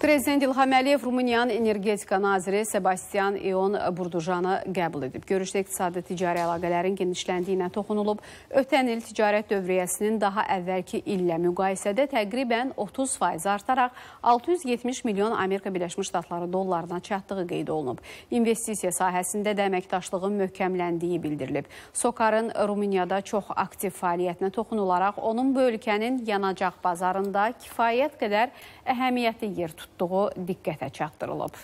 Prezident İlham Əliyev Rumıniyanın energetika naziri Sebastian İon Burdujanı qəbul edib. Görüşdə iqtisadi-ticari əlaqələrin genişləndiyinə toxunulub. Ötən il ticarət dövriyyəsinin daha əvvəlki illə müqayisədə təqribən 30% artaraq 670 milyon Amerika Birləşmiş Ştatları dollarına çatdığı qeyd olunub. İnvestisiya sahəsində də əməkdaşlığın möhkəmləndiyi bildirilib. Sokarın Rumuniyada çox aktiv fəaliyyətinə toxunularaq onun bu ölkənin yanacaq bazarında kifayət qədər əhəmiyyətli yer tutub tutduğu diqqətə çatdırılıb.